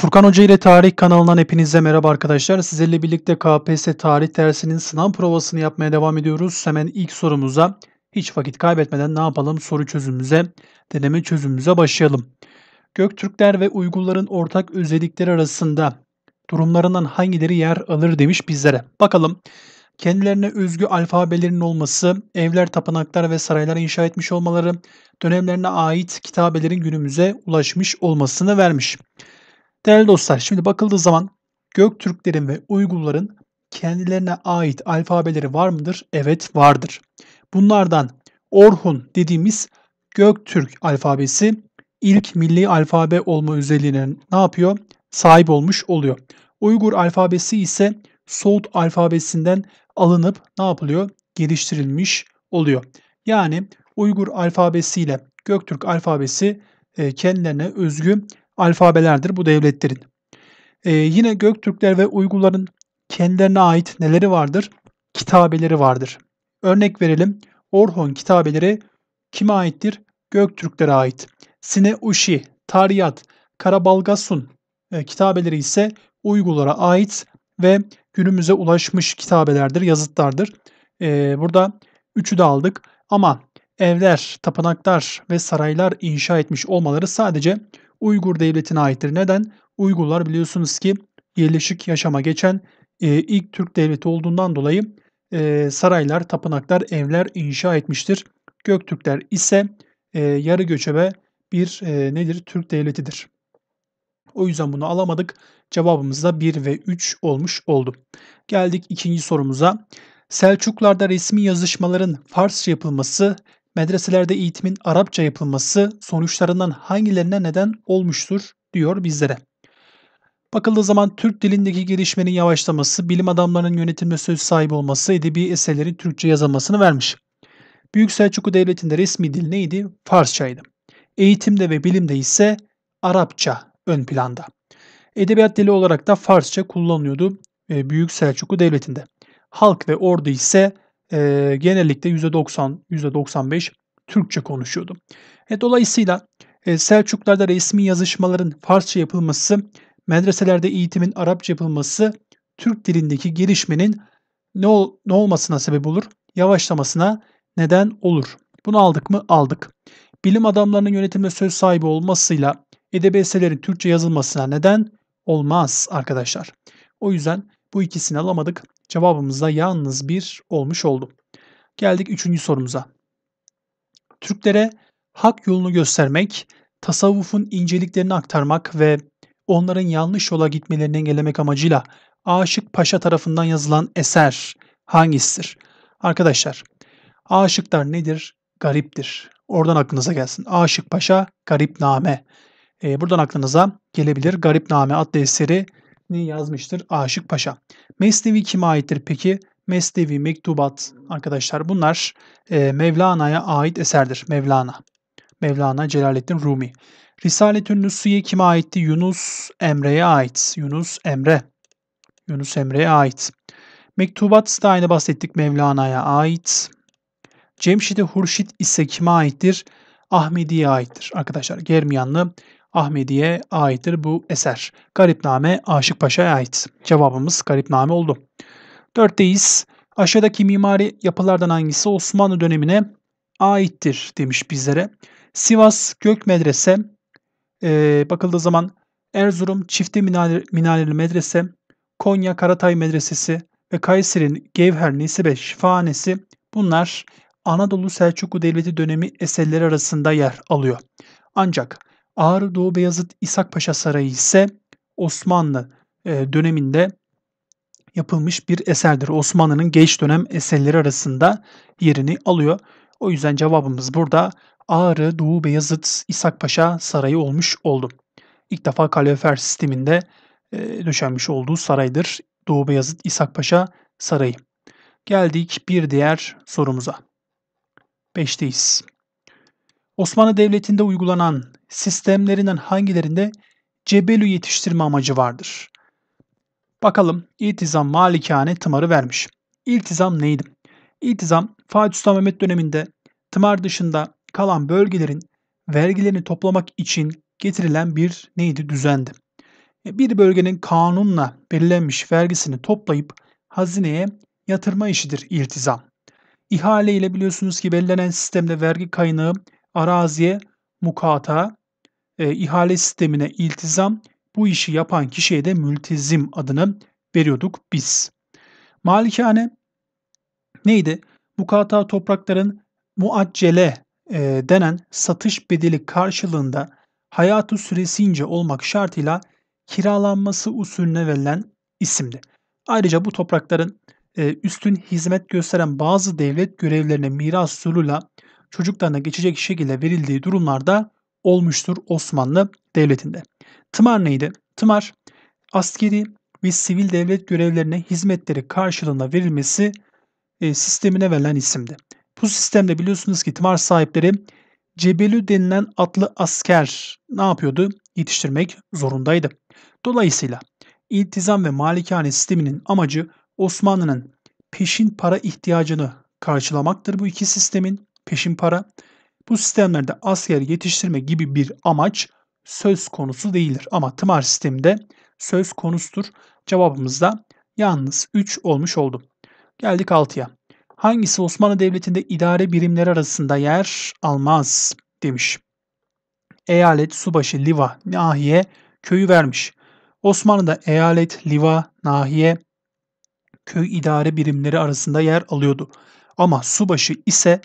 Furkan Hoca ile Tarih kanalından hepinize merhaba arkadaşlar. Sizlerle birlikte KPSS tarih dersinin sınav provasını yapmaya devam ediyoruz. Hemen ilk sorumuza hiç vakit kaybetmeden ne yapalım? Soru çözümümüze, deneme çözümümüze başlayalım. Göktürkler ve Uygurların ortak özellikleri arasında durumlarından hangileri yer alır demiş bizlere. Bakalım kendilerine özgü alfabelerin olması, evler, tapınaklar ve saraylar inşa etmiş olmaları, dönemlerine ait kitabelerin günümüze ulaşmış olmasını vermiş. Değerli dostlar şimdi bakıldığı zaman Göktürklerin ve Uygurların kendilerine ait alfabeleri var mıdır? Evet vardır. Bunlardan Orhun dediğimiz Göktürk alfabesi ilk milli alfabe olma özelliğine ne yapıyor? Sahip olmuş oluyor. Uygur alfabesi ise Soğut alfabesinden alınıp ne yapılıyor? Geliştirilmiş oluyor. Yani Uygur alfabesiyle Göktürk alfabesi e, kendilerine özgü alfabelerdir bu devletlerin. Ee, yine Göktürkler ve Uygurların kendilerine ait neleri vardır? Kitabeleri vardır. Örnek verelim. Orhon kitabeleri kime aittir? Göktürklere ait. Sine Uşi, Tariyat, Karabalgasun e, kitabeleri ise Uygurlara ait ve günümüze ulaşmış kitabelerdir, yazıtlardır. E, burada üçü de aldık ama evler, tapınaklar ve saraylar inşa etmiş olmaları sadece Uygur devletine aittir. Neden? Uygurlar biliyorsunuz ki yerleşik yaşama geçen e, ilk Türk devleti olduğundan dolayı e, saraylar, tapınaklar, evler inşa etmiştir. Göktürkler ise e, yarı göçebe bir e, nedir? Türk devletidir. O yüzden bunu alamadık. Cevabımız da 1 ve 3 olmuş oldu. Geldik ikinci sorumuza. Selçuklarda resmi yazışmaların Farsça yapılması medreselerde eğitimin Arapça yapılması sonuçlarından hangilerine neden olmuştur diyor bizlere. Bakıldığı zaman Türk dilindeki gelişmenin yavaşlaması, bilim adamlarının yönetimde söz sahibi olması, edebi eserlerin Türkçe yazılmasını vermiş. Büyük Selçuklu Devleti'nde resmi dil neydi? Farsçaydı. Eğitimde ve bilimde ise Arapça ön planda. Edebiyat dili olarak da Farsça kullanılıyordu e, Büyük Selçuklu Devleti'nde. Halk ve ordu ise e, genellikle %90, %95 Türkçe konuşuyordu. E, dolayısıyla e, Selçuklarda resmi yazışmaların Farsça yapılması, medreselerde eğitimin Arapça yapılması Türk dilindeki gelişmenin ne, ol, ne olmasına sebep olur? Yavaşlamasına neden olur. Bunu aldık mı? Aldık. Bilim adamlarının yönetimde söz sahibi olmasıyla edebi eserlerin Türkçe yazılmasına neden olmaz arkadaşlar. O yüzden bu ikisini alamadık. Cevabımız da yalnız bir olmuş oldu. Geldik üçüncü sorumuza. Türklere hak yolunu göstermek, tasavvufun inceliklerini aktarmak ve onların yanlış yola gitmelerini engellemek amacıyla Aşık Paşa tarafından yazılan eser hangisidir? Arkadaşlar, aşıklar nedir? Gariptir. Oradan aklınıza gelsin. Aşık Paşa Garipname. Ee, buradan aklınıza gelebilir. Garip Name adlı eseri metni yazmıştır Aşık Paşa. Mesnevi kime aittir peki? Mesnevi, Mektubat arkadaşlar bunlar e, Mevlana'ya ait eserdir. Mevlana. Mevlana Celaleddin Rumi. Risaletün Nusiye kime aitti? Yunus Emre'ye ait. Yunus Emre. Yunus Emre'ye ait. Mektubat da aynı bahsettik Mevlana'ya ait. Cemşid-i Hurşit ise kime aittir? Ahmedi'ye aittir. Arkadaşlar Germiyanlı Ahmedi'ye aittir bu eser. Garipname Aşık Paşa'ya ait. Cevabımız Garipname oldu. Dörtteyiz. Aşağıdaki mimari yapılardan hangisi Osmanlı dönemine aittir demiş bizlere. Sivas Gök Medrese, e, bakıldığı zaman Erzurum Çifti Minare, Minareli Medrese, Konya Karatay Medresesi ve Kayseri'nin Gevher Nesibe Şifahanesi bunlar Anadolu Selçuklu Devleti dönemi eserleri arasında yer alıyor. Ancak Ağrı Doğu Beyazıt İshak Paşa Sarayı ise Osmanlı e, döneminde yapılmış bir eserdir. Osmanlı'nın geç dönem eserleri arasında yerini alıyor. O yüzden cevabımız burada Ağrı Doğu Beyazıt İshak Paşa Sarayı olmuş oldu. İlk defa kalorifer sisteminde e, döşenmiş olduğu saraydır. Doğu Beyazıt İshak Paşa Sarayı. Geldik bir diğer sorumuza. 5'teyiz. Osmanlı Devleti'nde uygulanan sistemlerinden hangilerinde cebelü yetiştirme amacı vardır? Bakalım iltizam malikane tımarı vermiş. İltizam neydi? İltizam Fatih Sultan Mehmet döneminde tımar dışında kalan bölgelerin vergilerini toplamak için getirilen bir neydi düzendi. E, bir bölgenin kanunla belirlenmiş vergisini toplayıp hazineye yatırma işidir iltizam. İhale ile biliyorsunuz ki belirlenen sistemde vergi kaynağı araziye mukata, e, ihale sistemine iltizam, bu işi yapan kişiye de mültezim adını veriyorduk biz. Malikane neydi? Mukata toprakların muaccele e, denen satış bedeli karşılığında hayatı süresince olmak şartıyla kiralanması usulüne verilen isimdi. Ayrıca bu toprakların e, üstün hizmet gösteren bazı devlet görevlerine miras usulüyle çocuklarına geçecek şekilde verildiği durumlarda olmuştur Osmanlı Devleti'nde. Tımar neydi? Tımar askeri ve sivil devlet görevlerine hizmetleri karşılığında verilmesi e, sistemine verilen isimdi. Bu sistemde biliyorsunuz ki tımar sahipleri Cebelü denilen atlı asker ne yapıyordu? Yetiştirmek zorundaydı. Dolayısıyla iltizam ve malikane sisteminin amacı Osmanlı'nın peşin para ihtiyacını karşılamaktır bu iki sistemin peşin para. Bu sistemlerde asker yetiştirme gibi bir amaç söz konusu değildir. Ama tımar sisteminde söz konusudur. Cevabımız da yalnız 3 olmuş oldu. Geldik 6'ya. Hangisi Osmanlı Devleti'nde idare birimleri arasında yer almaz demiş. Eyalet, subaşı, liva, nahiye, köyü vermiş. Osmanlı'da eyalet, liva, nahiye, köy idare birimleri arasında yer alıyordu. Ama subaşı ise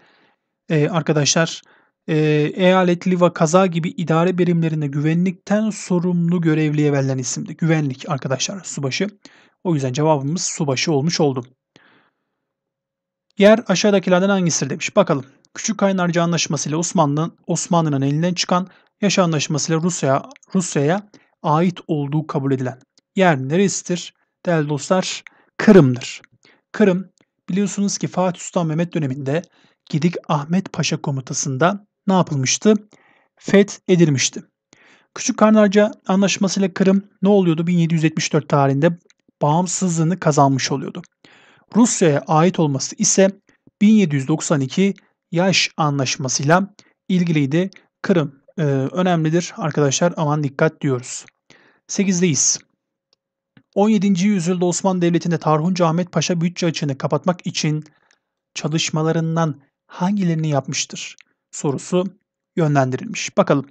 e, arkadaşlar e, eyaletli ve kaza gibi idare birimlerinde güvenlikten sorumlu görevliye verilen isimdi. Güvenlik arkadaşlar subaşı. O yüzden cevabımız subaşı olmuş oldu. Yer aşağıdakilerden hangisidir demiş. Bakalım. Küçük Kaynarca Anlaşması ile Osmanlı'nın Osmanlı'nın elinden çıkan Yaşa Anlaşması ile Rusya'ya Rusya'ya ait olduğu kabul edilen yer neresidir? Değerli dostlar, Kırım'dır. Kırım biliyorsunuz ki Fatih Sultan Mehmet döneminde Gidik Ahmet Paşa komutasında ne yapılmıştı? Feth edilmişti. Küçük Karnarca anlaşmasıyla Kırım ne oluyordu? 1774 tarihinde bağımsızlığını kazanmış oluyordu. Rusya'ya ait olması ise 1792 Yaş Anlaşması'yla ilgiliydi. Kırım e, önemlidir arkadaşlar aman dikkat diyoruz. 8'deyiz. 17. yüzyılda Osmanlı Devleti'nde Tarhuncu Ahmet Paşa bütçe açığını kapatmak için çalışmalarından hangilerini yapmıştır sorusu yönlendirilmiş. Bakalım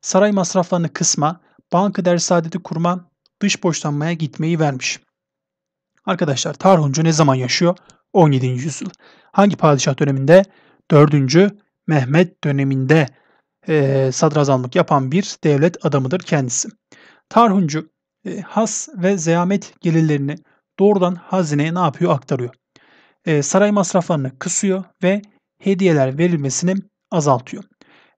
saray masraflarını kısma, banka dersadeti kurma, dış borçlanmaya gitmeyi vermiş. Arkadaşlar Tarhuncu ne zaman yaşıyor? 17. yüzyıl. Hangi padişah döneminde? 4. Mehmet döneminde e, sadrazamlık yapan bir devlet adamıdır kendisi. Tarhuncu e, has ve zeyamet gelirlerini doğrudan hazineye ne yapıyor aktarıyor. E, saray masraflarını kısıyor ve hediyeler verilmesini azaltıyor.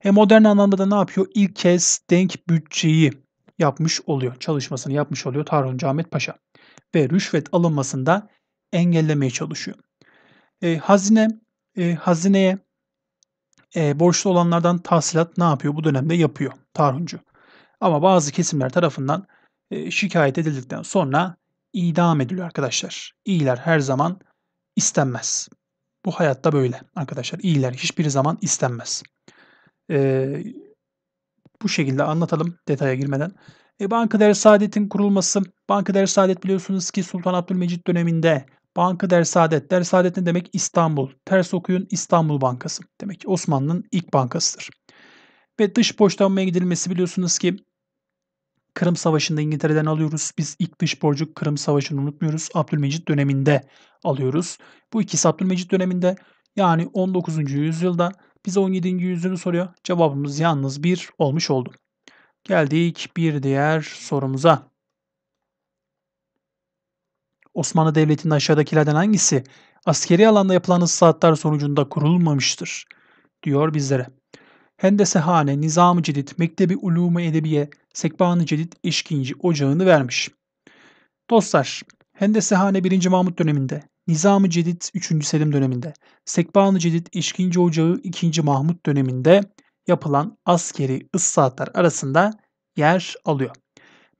E modern anlamda da ne yapıyor? İlk kez denk bütçeyi yapmış oluyor. Çalışmasını yapmış oluyor Tarhun Camet Paşa. Ve rüşvet alınmasında engellemeye çalışıyor. E, hazine e, hazineye e, borçlu olanlardan tahsilat ne yapıyor? Bu dönemde yapıyor Tarhuncu. Ama bazı kesimler tarafından e, şikayet edildikten sonra idam ediliyor arkadaşlar. İyiler her zaman istenmez. Bu hayatta böyle arkadaşlar. İyiler hiçbir zaman istenmez. Ee, bu şekilde anlatalım detaya girmeden. E, Bankadere Saadet'in kurulması. Bankadere Saadet biliyorsunuz ki Sultan Abdülmecit döneminde Bankadere Saadet. Der Saadet ne demek? İstanbul. Ters okuyun İstanbul Bankası. Demek ki Osmanlı'nın ilk bankasıdır. Ve dış borçlanmaya gidilmesi biliyorsunuz ki Kırım Savaşı'nda İngiltere'den alıyoruz. Biz ilk dış borcu Kırım Savaşı'nı unutmuyoruz. Abdülmecit döneminde alıyoruz. Bu ikisi Abdülmecit döneminde yani 19. yüzyılda bize 17. yüzyılı soruyor. Cevabımız yalnız bir olmuş oldu. Geldik bir diğer sorumuza. Osmanlı Devleti'nin aşağıdakilerden hangisi askeri alanda yapılan ıslahatlar sonucunda kurulmamıştır diyor bizlere. Hendesehane, Nizam-ı Cedid, Mektebi Ulumu Edebiye, Sekban-ı Cedid, Eşkinci ocağını vermiş. Dostlar, Hendesehane 1. Mahmut döneminde, Nizam-ı Cedid 3. Selim döneminde, Sekban-ı Cedid Eşkinci Ocağı 2. Mahmut döneminde yapılan askeri ıslahatlar arasında yer alıyor.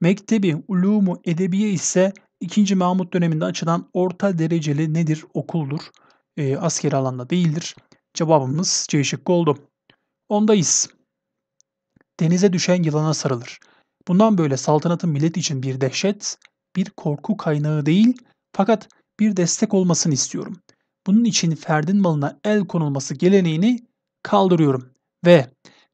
Mektebi Ulumu Edebiye ise 2. Mahmut döneminde açılan orta dereceli nedir? Okuldur. E, askeri alanda değildir. Cevabımız C şıkkı oldu ondayız. Denize düşen yılana sarılır. Bundan böyle saltanatın millet için bir dehşet, bir korku kaynağı değil fakat bir destek olmasını istiyorum. Bunun için ferdin malına el konulması geleneğini kaldırıyorum ve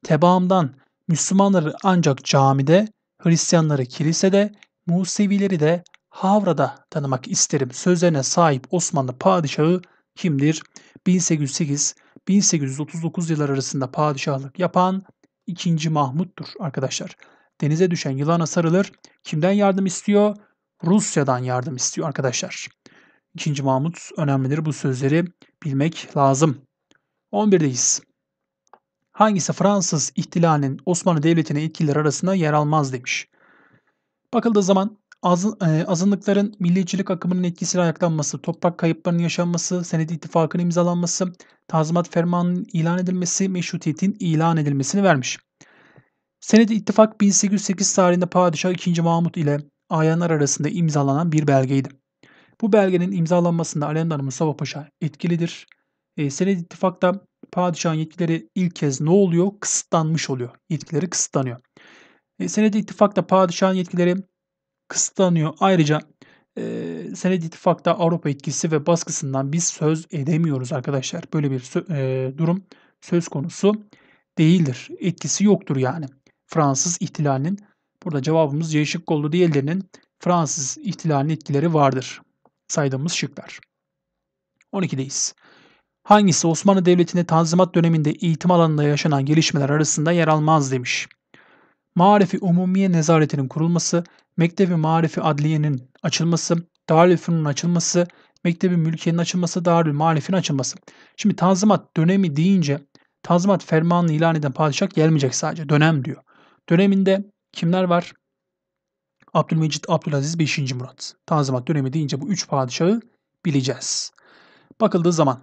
tebaamdan Müslümanları ancak camide, Hristiyanları kilisede, Musevileri de Havra'da tanımak isterim sözlerine sahip Osmanlı padişahı kimdir? 1808 1839 yılları arasında padişahlık yapan 2. Mahmut'tur arkadaşlar. Denize düşen yılana sarılır. Kimden yardım istiyor? Rusya'dan yardım istiyor arkadaşlar. 2. Mahmut önemlidir. Bu sözleri bilmek lazım. 11'deyiz. Hangisi Fransız ihtilalinin Osmanlı Devleti'ne etkileri arasında yer almaz demiş. Bakıldığı zaman Az, e, azınlıkların milliyetçilik akımının etkisiyle ayaklanması, toprak kayıplarının yaşanması, senet ittifakının imzalanması, tazimat fermanının ilan edilmesi, meşrutiyetin ilan edilmesini vermiş. Senet ittifak 1808 tarihinde Padişah II. Mahmut ile ayanlar arasında imzalanan bir belgeydi. Bu belgenin imzalanmasında Alemdar Mustafa Paşa etkilidir. E, Senet ittifakta padişahın yetkileri ilk kez ne oluyor? Kısıtlanmış oluyor. Yetkileri kısıtlanıyor. E, Senedi ittifakta padişahın yetkileri kısıtlanıyor. Ayrıca e, Senedi İttifak'ta Avrupa etkisi ve baskısından biz söz edemiyoruz arkadaşlar. Böyle bir e, durum söz konusu değildir. Etkisi yoktur yani. Fransız ihtilalinin burada cevabımız C şıkkı oldu. Diğerlerinin Fransız ihtilalinin etkileri vardır. Saydığımız şıklar. 12'deyiz. Hangisi Osmanlı Devleti'nde Tanzimat döneminde eğitim alanında yaşanan gelişmeler arasında yer almaz demiş. Marifi Umumiye Nezaretinin kurulması Mektebi Marifi Adliye'nin açılması, Darülfünun'un açılması, Mektebi Mülkiye'nin açılması, Darül Marif'in açılması. Şimdi Tanzimat dönemi deyince Tanzimat fermanını ilan eden padişah gelmeyecek sadece. Dönem diyor. Döneminde kimler var? Abdülmecit, Abdülaziz, 5. Murat. Tanzimat dönemi deyince bu üç padişahı bileceğiz. Bakıldığı zaman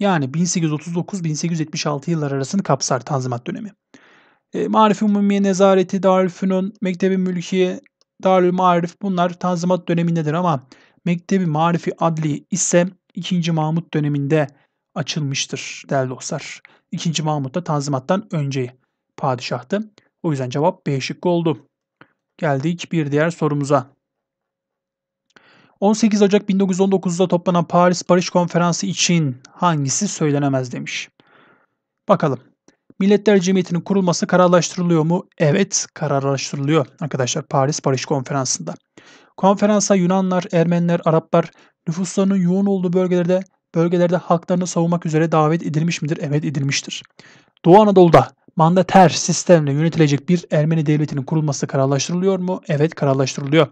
yani 1839-1876 yıllar arasını kapsar Tanzimat dönemi. E, Marif-i Umumiye Nezareti, Darülfünun, Mektebi Mülkiye, Darül Marif bunlar Tanzimat dönemindedir ama Mektebi Marifi Adli ise 2. Mahmut döneminde açılmıştır değerli dostlar. 2. Mahmut da Tanzimat'tan önce padişahtı. O yüzden cevap B şıkkı oldu. Geldik bir diğer sorumuza. 18 Ocak 1919'da toplanan Paris-Barış Konferansı için hangisi söylenemez demiş. Bakalım. Milletler Cemiyeti'nin kurulması kararlaştırılıyor mu? Evet, kararlaştırılıyor arkadaşlar Paris Barış Konferansı'nda. Konferansa Yunanlar, Ermeniler, Araplar nüfuslarının yoğun olduğu bölgelerde bölgelerde haklarını savunmak üzere davet edilmiş midir? Evet edilmiştir. Doğu Anadolu'da mandater sistemle yönetilecek bir Ermeni devletinin kurulması kararlaştırılıyor mu? Evet kararlaştırılıyor.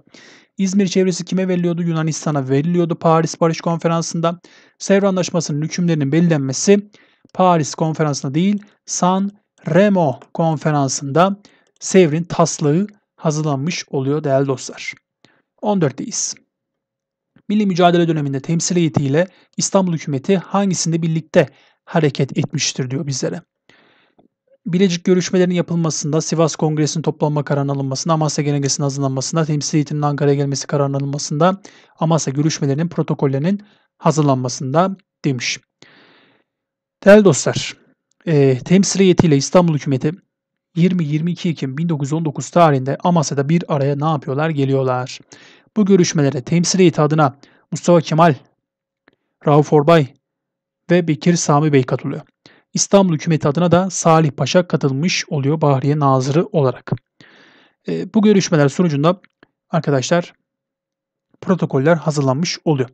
İzmir çevresi kime veriliyordu? Yunanistan'a veriliyordu Paris Barış Konferansı'nda. Sevr Anlaşması'nın hükümlerinin belirlenmesi Paris konferansında değil San Remo konferansında Sevr'in taslağı hazırlanmış oluyor değerli dostlar. 14'teyiz. Milli mücadele döneminde temsiliyetiyle İstanbul hükümeti hangisinde birlikte hareket etmiştir diyor bizlere. Bilecik görüşmelerinin yapılmasında, Sivas Kongresi'nin toplanma kararının alınmasında, Amasya Genelgesi'nin hazırlanmasında, temsil heyetinin Ankara'ya gelmesi kararının alınmasında, Amasya görüşmelerinin protokollerinin hazırlanmasında demiş. Değerli dostlar, e, temsil heyetiyle İstanbul hükümeti 20-22 Ekim 1919 tarihinde Amasya'da bir araya ne yapıyorlar? Geliyorlar. Bu görüşmelere temsil heyeti adına Mustafa Kemal, Rauf Orbay ve Bekir Sami Bey katılıyor. İstanbul hükümeti adına da Salih Paşa katılmış oluyor Bahriye Nazırı olarak. E, bu görüşmeler sonucunda arkadaşlar protokoller hazırlanmış oluyor.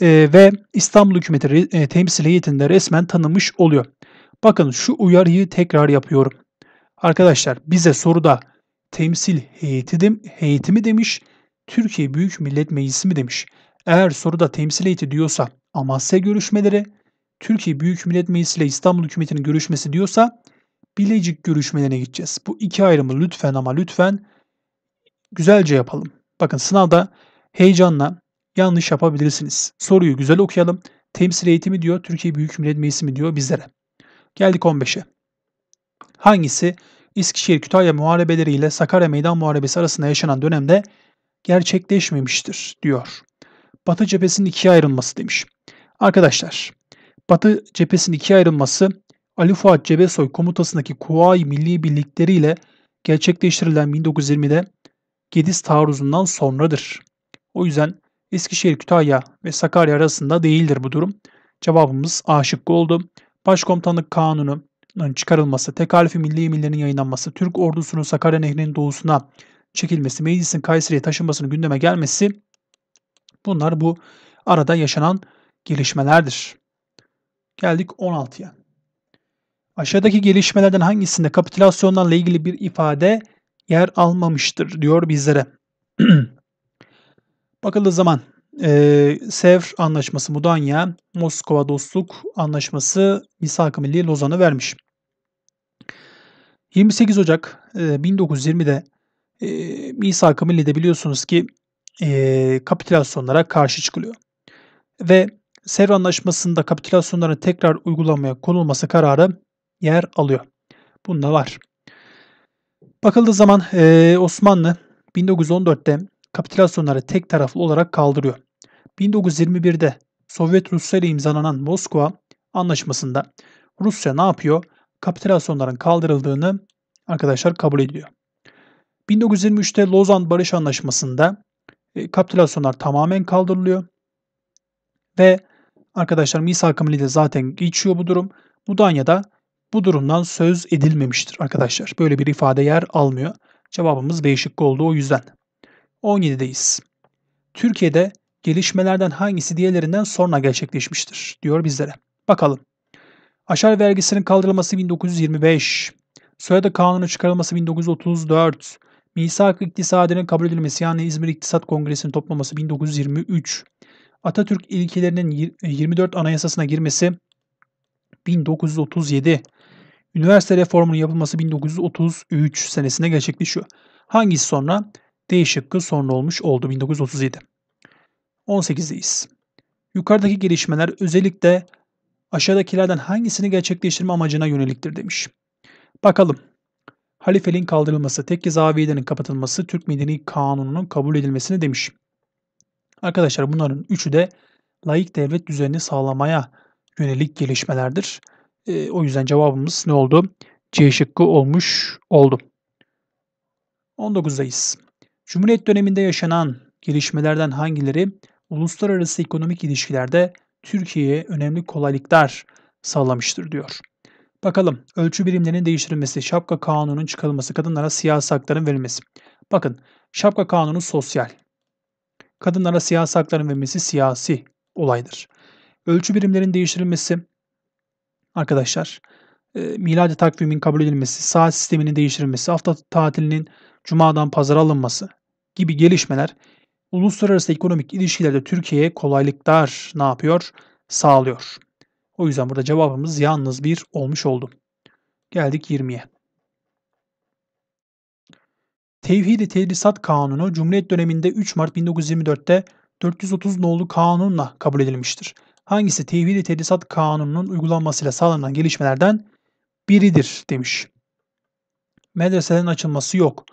Ee, ve İstanbul hükümeti e, temsil heyetinde resmen tanımış oluyor. Bakın şu uyarıyı tekrar yapıyorum. Arkadaşlar bize soruda temsil heyeti heyeti mi demiş, Türkiye Büyük Millet Meclisi mi demiş. Eğer soruda temsil heyeti diyorsa Amasya görüşmeleri, Türkiye Büyük Millet Meclisi ile İstanbul hükümetinin görüşmesi diyorsa Bilecik görüşmelerine gideceğiz. Bu iki ayrımı lütfen ama lütfen güzelce yapalım. Bakın sınavda heyecanla yanlış yapabilirsiniz. Soruyu güzel okuyalım. Temsil eğitimi diyor, Türkiye Büyük Millet Meclisi mi diyor bizlere. Geldik 15'e. Hangisi İskişehir-Kütahya muharebeleriyle Sakarya Meydan Muharebesi arasında yaşanan dönemde gerçekleşmemiştir diyor. Batı cephesinin ikiye ayrılması demiş. Arkadaşlar, Batı cephesinin ikiye ayrılması Ali Fuat Cebesoy komutasındaki Kuvayi Milli Birlikleri ile gerçekleştirilen 1920'de Gediz taarruzundan sonradır. O yüzden Eskişehir, Kütahya ve Sakarya arasında değildir bu durum. Cevabımız A şıkkı oldu. Başkomutanlık kanununun çıkarılması, tekalifi milli emirlerinin yayınlanması, Türk ordusunun Sakarya Nehri'nin doğusuna çekilmesi, meclisin Kayseri'ye taşınmasının gündeme gelmesi bunlar bu arada yaşanan gelişmelerdir. Geldik 16'ya. Aşağıdaki gelişmelerden hangisinde kapitülasyonlarla ilgili bir ifade yer almamıştır diyor bizlere. Bakıldığı zaman e, Sevr Anlaşması Mudanya, Moskova Dostluk Anlaşması Misak-ı Milli Lozan'ı vermiş. 28 Ocak e, 1920'de e, Misak-ı Milli'de biliyorsunuz ki e, kapitülasyonlara karşı çıkılıyor. Ve Sevr Anlaşması'nda kapitülasyonların tekrar uygulamaya konulması kararı yer alıyor. Bunda var. Bakıldığı zaman e, Osmanlı 1914'te kapitülasyonları tek taraflı olarak kaldırıyor. 1921'de Sovyet Rusya ile imzalanan Moskova anlaşmasında Rusya ne yapıyor? Kapitülasyonların kaldırıldığını arkadaşlar kabul ediyor. 1923'te Lozan Barış Anlaşması'nda e, kapitülasyonlar tamamen kaldırılıyor. Ve arkadaşlar Misak de zaten geçiyor bu durum. Mudanya'da bu durumdan söz edilmemiştir arkadaşlar. Böyle bir ifade yer almıyor. Cevabımız değişik şıkkı oldu o yüzden. 17'deyiz. Türkiye'de gelişmelerden hangisi diğerlerinden sonra gerçekleşmiştir diyor bizlere. Bakalım. Aşar vergisinin kaldırılması 1925, soyadı kanunu çıkarılması 1934, Misak iktisadının kabul edilmesi yani İzmir İktisat Kongresi'nin toplaması 1923, Atatürk ilkelerinin 24 e, anayasasına girmesi 1937, üniversite reformunun yapılması 1933 senesinde gerçekleşiyor. Hangisi sonra? D şıkkı sonra olmuş oldu 1937. 18'deyiz. Yukarıdaki gelişmeler özellikle aşağıdakilerden hangisini gerçekleştirme amacına yöneliktir demiş. Bakalım. Halifeliğin kaldırılması, tekke zaviyelerinin kapatılması, Türk Medeni Kanunu'nun kabul edilmesini demiş. Arkadaşlar bunların üçü de layık devlet düzenini sağlamaya yönelik gelişmelerdir. E, o yüzden cevabımız ne oldu? C şıkkı olmuş oldu. 19'dayız. Cumhuriyet döneminde yaşanan gelişmelerden hangileri uluslararası ekonomik ilişkilerde Türkiye'ye önemli kolaylıklar sağlamıştır diyor. Bakalım ölçü birimlerinin değiştirilmesi, şapka kanunun çıkarılması, kadınlara siyasi hakların verilmesi. Bakın şapka kanunu sosyal. Kadınlara siyasi hakların verilmesi siyasi olaydır. Ölçü birimlerinin değiştirilmesi arkadaşlar e, miladi takvimin kabul edilmesi, saat sisteminin değiştirilmesi, hafta tatilinin cumadan pazara alınması, gibi gelişmeler uluslararası ekonomik ilişkilerde Türkiye'ye kolaylıklar ne yapıyor? Sağlıyor. O yüzden burada cevabımız yalnız bir olmuş oldu. Geldik 20'ye. Tevhid-i Tedrisat Kanunu Cumhuriyet döneminde 3 Mart 1924'te 430 nolu kanunla kabul edilmiştir. Hangisi Tevhid-i Tedrisat Kanunu'nun uygulanmasıyla sağlanan gelişmelerden biridir demiş. Medreselerin açılması yok.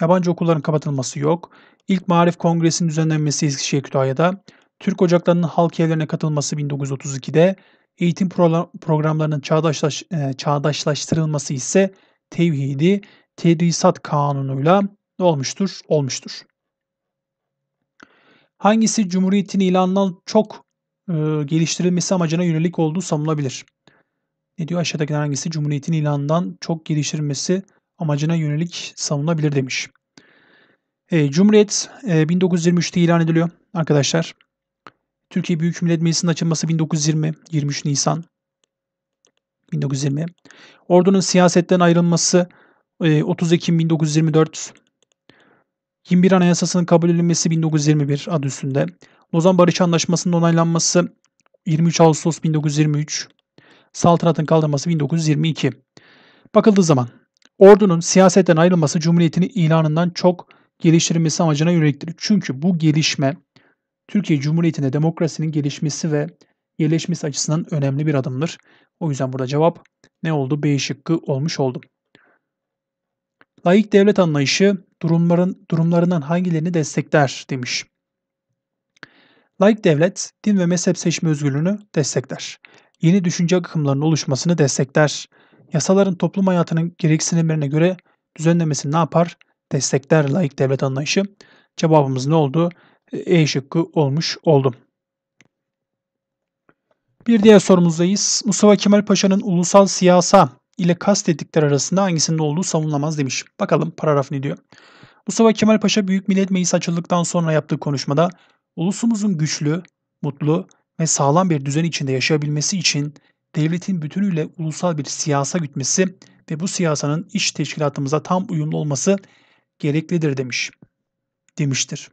Yabancı okulların kapatılması yok. İlk Marif Kongresi'nin düzenlenmesi Eskişehir Kütahya'da. Türk ocaklarının halk evlerine katılması 1932'de. Eğitim programlarının çağdaşlaş, e, çağdaşlaştırılması ise tevhidi, tedrisat kanunuyla olmuştur? Olmuştur. Hangisi Cumhuriyet'in ilanından çok e, geliştirilmesi amacına yönelik olduğu savunulabilir? Ne diyor aşağıdakiler hangisi Cumhuriyet'in ilanından çok geliştirilmesi amacına yönelik savunulabilir demiş. E, Cumhuriyet e, 1923'te ilan ediliyor arkadaşlar. Türkiye Büyük Millet Meclisi'nin açılması 1920, 23 Nisan 1920. Ordunun siyasetten ayrılması 30 e, Ekim 1924. 21 Anayasası'nın kabul edilmesi 1921 adı üstünde. Lozan Barış Anlaşması'nın onaylanması 23 Ağustos 1923. Saltanatın kaldırması 1922. Bakıldığı zaman Ordunun siyasetten ayrılması Cumhuriyet'in ilanından çok geliştirilmesi amacına yöneliktir. Çünkü bu gelişme Türkiye Cumhuriyeti'nde demokrasinin gelişmesi ve yerleşmesi açısından önemli bir adımdır. O yüzden burada cevap ne oldu? B şıkkı olmuş oldu. Layık devlet anlayışı durumların durumlarından hangilerini destekler demiş. Laik devlet din ve mezhep seçme özgürlüğünü destekler. Yeni düşünce akımlarının oluşmasını destekler yasaların toplum hayatının gereksinimlerine göre düzenlemesini ne yapar? Destekler layık devlet anlayışı. Cevabımız ne oldu? E şıkkı olmuş oldu. Bir diğer sorumuzdayız. Mustafa Kemal Paşa'nın ulusal siyasa ile kastettikleri arasında hangisinin olduğu savunulamaz demiş. Bakalım paragraf ne diyor. Mustafa Kemal Paşa Büyük Millet Meclisi açıldıktan sonra yaptığı konuşmada ulusumuzun güçlü, mutlu ve sağlam bir düzen içinde yaşayabilmesi için devletin bütünüyle ulusal bir siyasa gütmesi ve bu siyasanın iş teşkilatımıza tam uyumlu olması gereklidir demiş. Demiştir.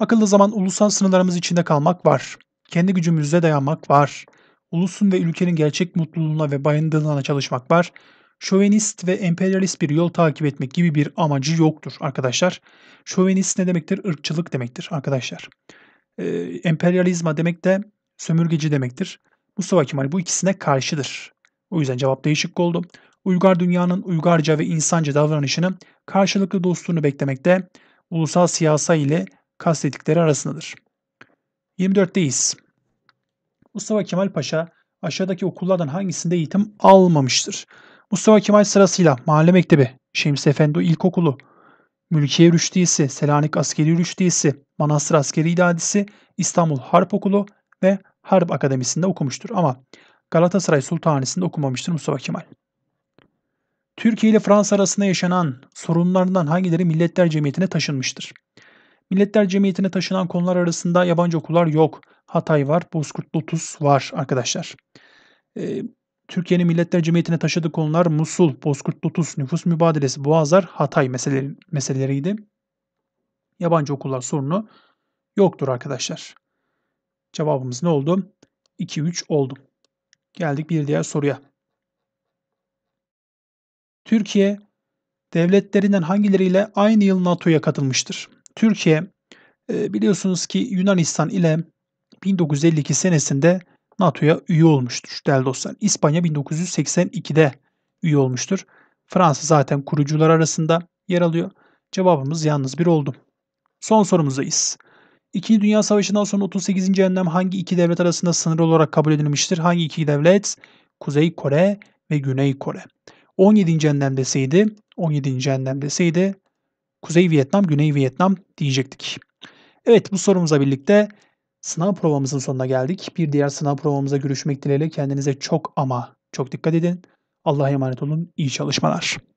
Bakıldığı zaman ulusal sınırlarımız içinde kalmak var. Kendi gücümüzle dayanmak var. Ulusun ve ülkenin gerçek mutluluğuna ve bayındırlığına çalışmak var. Şövenist ve emperyalist bir yol takip etmek gibi bir amacı yoktur arkadaşlar. Şövenist ne demektir? Irkçılık demektir arkadaşlar. Ee, emperyalizma demek de sömürgeci demektir. Mustafa Kemal bu ikisine karşıdır. O yüzden cevap değişik oldu. Uygar dünyanın uygarca ve insanca davranışını karşılıklı dostluğunu beklemekte ulusal siyasa ile kastettikleri arasındadır. 24'teyiz. Mustafa Kemal Paşa aşağıdaki okullardan hangisinde eğitim almamıştır? Mustafa Kemal sırasıyla Mahalle Mektebi, Şemsi Efendi İlkokulu, Mülkiye Rüştiyesi, Selanik Askeri Rüştiyesi, Manastır Askeri İdadisi, İstanbul Harp Okulu ve Harp Akademisi'nde okumuştur ama Galatasaray Sultanisi'nde okumamıştır Mustafa Kemal. Türkiye ile Fransa arasında yaşanan sorunlardan hangileri Milletler Cemiyeti'ne taşınmıştır? Milletler Cemiyeti'ne taşınan konular arasında yabancı okullar yok. Hatay var, Bozkurt Lotus var arkadaşlar. Ee, Türkiye'nin Milletler Cemiyeti'ne taşıdığı konular Musul, Bozkurt Lotus, nüfus mübadelesi, Boğazlar, Hatay meseleleri, meseleleriydi. Yabancı okullar sorunu yoktur arkadaşlar. Cevabımız ne oldu? 2, 3 oldu. Geldik bir diğer soruya. Türkiye devletlerinden hangileriyle aynı yıl NATO'ya katılmıştır? Türkiye e, biliyorsunuz ki Yunanistan ile 1952 senesinde NATO'ya üye olmuştur değerli dostlar. İspanya 1982'de üye olmuştur. Fransa zaten kurucular arasında yer alıyor. Cevabımız yalnız bir oldu. Son sorumuzdayız. İkinci Dünya Savaşı'ndan sonra 38. enlem hangi iki devlet arasında sınır olarak kabul edilmiştir? Hangi iki devlet? Kuzey Kore ve Güney Kore. 17. enlem deseydi, 17. enlem deseydi Kuzey Vietnam, Güney Vietnam diyecektik. Evet bu sorumuza birlikte sınav provamızın sonuna geldik. Bir diğer sınav provamıza görüşmek dileğiyle kendinize çok ama çok dikkat edin. Allah'a emanet olun. İyi çalışmalar.